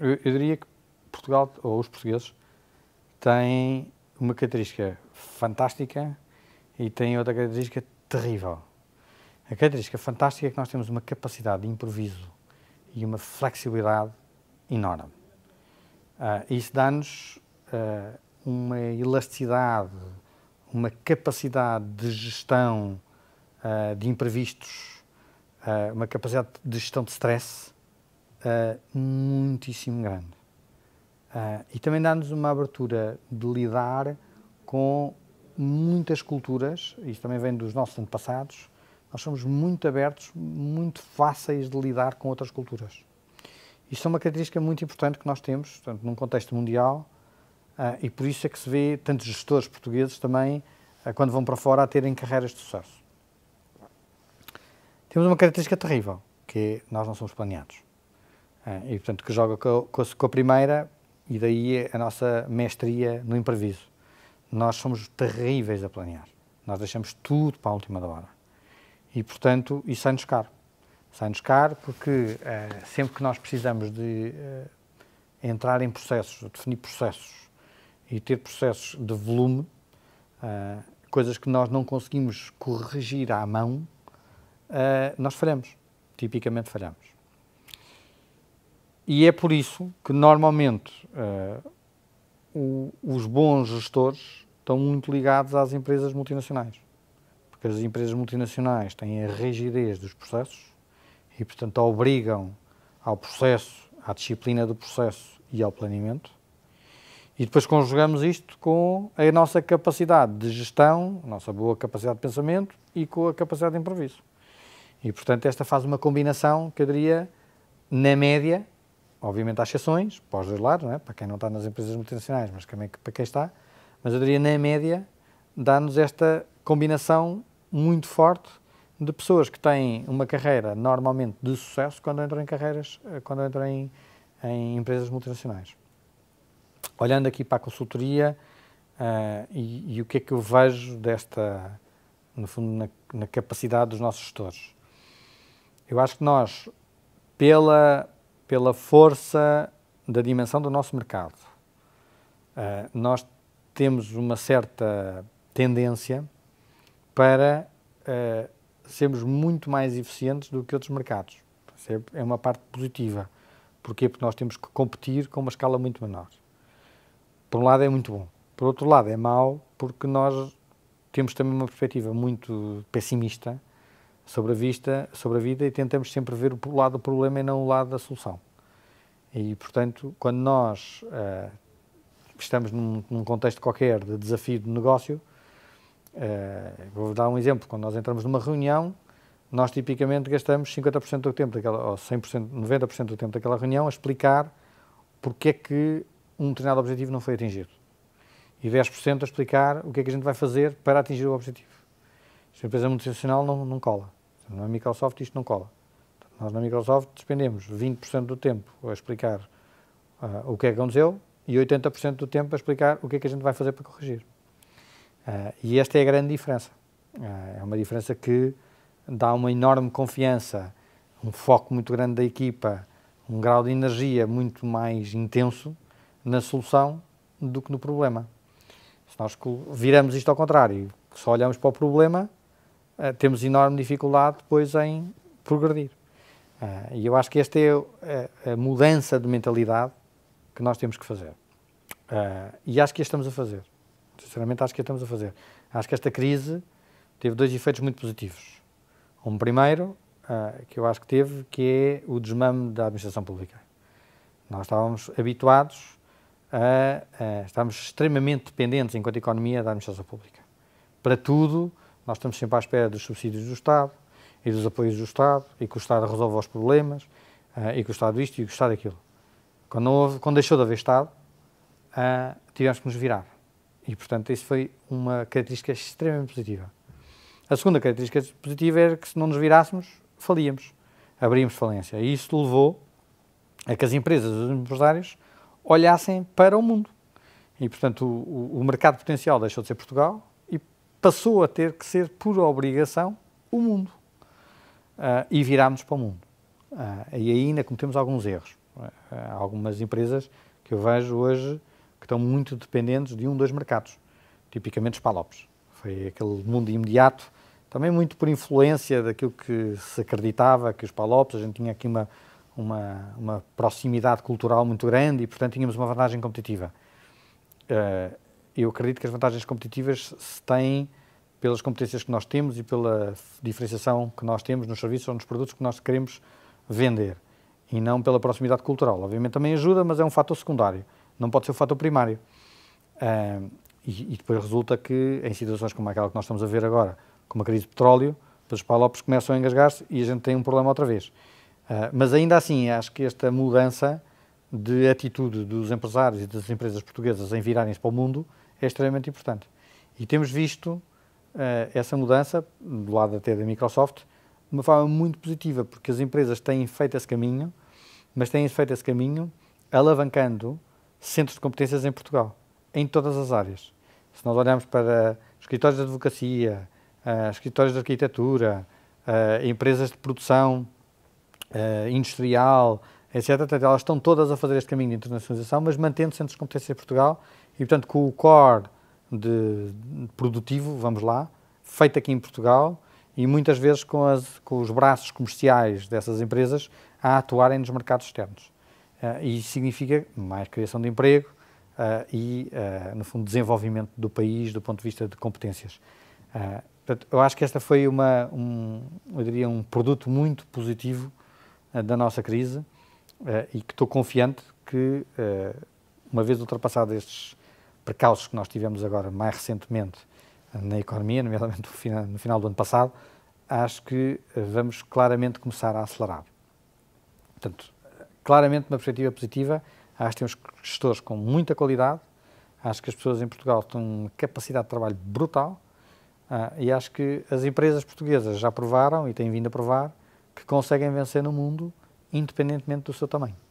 Eu, eu diria que Portugal, ou os portugueses, têm uma característica fantástica e têm outra característica terrível. A característica fantástica é que nós temos uma capacidade de improviso e uma flexibilidade enorme. Uh, isso dá-nos uh, uma elasticidade, uma capacidade de gestão uh, de imprevistos, uma capacidade de gestão de stress uh, muitíssimo grande. Uh, e também dá-nos uma abertura de lidar com muitas culturas, isso também vem dos nossos antepassados, nós somos muito abertos, muito fáceis de lidar com outras culturas. Isso é uma característica muito importante que nós temos, portanto, num contexto mundial, uh, e por isso é que se vê tantos gestores portugueses também, uh, quando vão para fora, a terem carreiras de sucesso. Temos uma característica terrível, que é nós não somos planeados. Ah, e, portanto, que joga com a, com a primeira e daí a nossa mestria no impreviso. Nós somos terríveis a planear. Nós deixamos tudo para a última da hora. E, portanto, isso sai-nos caro. Sai-nos caro porque uh, sempre que nós precisamos de uh, entrar em processos, definir processos e ter processos de volume, uh, coisas que nós não conseguimos corrigir à mão, nós falhamos. Tipicamente falhamos. E é por isso que normalmente eh, o, os bons gestores estão muito ligados às empresas multinacionais. Porque as empresas multinacionais têm a rigidez dos processos e, portanto, obrigam ao processo, à disciplina do processo e ao planeamento. E depois conjugamos isto com a nossa capacidade de gestão, a nossa boa capacidade de pensamento e com a capacidade de improviso. E, portanto, esta faz uma combinação que eu diria, na média, Obviamente há exceções, para os dois lados, não é? para quem não está nas empresas multinacionais, mas também para quem está. Mas eu diria, na média, dá-nos esta combinação muito forte de pessoas que têm uma carreira normalmente de sucesso quando entram em carreiras, eh, quando entram em, em empresas multinacionais. Olhando aqui para a consultoria uh, e, e, o que é que eu vejo desta, no fundo, na, na capacidade dos nossos gestores. Eu acho que nós, pela, pela força da dimensão do nosso mercado. Uh, nós temos uma certa tendência para uh, sermos muito mais eficientes do que outros mercados. É uma parte positiva. Porquê? Porque nós temos que competir com uma escala muito menor. Por um lado é muito bom. Por outro lado é mau porque nós temos também uma perspectiva muito pessimista sobre a, vista, sobre a vida e tentamos sempre ver o lado do problema e não o lado da solução. E, portanto, quando nós uh, estamos num, num, contexto qualquer de desafio de negócio, uh, eh, vou dar um exemplo, quando nós entramos numa reunião, nós tipicamente gastamos 50% do tempo daquela, ou 100%, 90% do tempo daquela reunião a explicar porque é que um determinado objetivo não foi atingido. E 10% a explicar o que é que a gente vai fazer para atingir o objetivo. Se a empresa é multinacional não, não cola. Na Microsoft isto não cola. Nós na Microsoft despendemos 20% do tempo a explicar uh, o que é que aconteceu e 80% do tempo a explicar o que é que a gente vai fazer para corrigir. Uh, e esta é a grande diferença. Uh, é uma diferença que dá uma enorme confiança, um foco muito grande da equipa, um grau de energia muito mais intenso na solução do que no problema. Se nós viramos isto ao contrário, só olhamos para o problema, ah, temos enorme dificuldade depois em progredir. Ah, e eu acho que esta é, é a mudança de mentalidade que nós temos que fazer. Ah, e acho que a estamos a fazer. Sinceramente, acho que a estamos a fazer. Acho que esta crise teve dois efeitos muito positivos. Um primeiro, que eu acho que teve, que é o desmame da administração pública. Nós estávamos habituados a, a estávamos extremamente dependentes enquanto economia da administração pública. Para tudo, nós estamos sempre à espera dos subsídios do Estado e dos apoios do Estado e que o Estado resolva os problemas eh, e que o Estado isto e que o Estado aquilo. Quando, houve, quando deixou de haver Estado, eh, tivemos que nos virar. E, portanto, isso foi uma característica extremamente positiva. A segunda característica positiva era que se não nos virássemos, falíamos, abríamos falência. E isso levou a que as empresas, os empresários, olhassem para o mundo. E, portanto, o, o mercado potencial deixou de ser Portugal, passou a ter que ser, por obrigação, o mundo. Uh, e virámos para o mundo. Uh, e aí ainda cometemos alguns erros. Há ah, algumas empresas que eu vejo hoje que estão muito dependentes de um, dois mercados, tipicamente os palopes. Foi aquele mundo imediato, também muito por influência daquilo que se acreditava, que os palopes, a gente tinha aqui uma, uma, uma proximidade cultural muito grande e, portanto, tínhamos uma vantagem competitiva. Uh, eu acredito que as vantagens competitivas se têm pelas competências que nós temos e pela diferenciação que nós temos nos serviços ou nos produtos que nós queremos vender e não pela proximidade cultural. Obviamente também ajuda, mas é um fator secundário, não pode ser o um fator primário. Uh, e, e, depois resulta que, em situações como aquela que nós estamos a ver agora, como a crise de petróleo, os palopes começam a engasgar-se e a gente tem um problema outra vez. Uh, mas ainda assim, acho que esta mudança de atitude dos empresários e das empresas portuguesas em virarem-se para o mundo é extremamente importante. E temos visto uh, essa mudança, do lado até da Microsoft, de uma forma muito positiva, porque as empresas têm feito esse caminho, mas têm feito esse caminho alavancando centros de competências em Portugal, em todas as áreas. Se nós olharmos para escritórios de advocacia, uh, escritórios de arquitetura, uh, empresas de produção industrial, etc., elas estão todas a fazer este caminho de internacionalização, mas mantendo centros de competência em Portugal e, portanto, com o core de, de produtivo, vamos lá, feito aqui em Portugal e muitas vezes com, as, com os braços comerciais dessas empresas a atuarem nos mercados externos. Uh, e isso significa mais criação de emprego uh, e, uh, no fundo, desenvolvimento do país do ponto de vista de competências. portanto, eu acho que esta foi uma, um, eu diria, um produto muito positivo da nossa crise e que estou confiante que, uma vez ultrapassado estes precalços que nós tivemos agora, mais recentemente, eh, na economia, nomeadamente no final do ano passado, acho que eh, vamos claramente começar a acelerar. Portanto, claramente uma perspectiva positiva, acho que temos gestores com muita qualidade, acho que as pessoas em Portugal têm uma capacidade de trabalho brutal ah, e acho que as empresas portuguesas já provaram e têm vindo a provar que conseguem vencer no mundo independentemente do seu tamanho.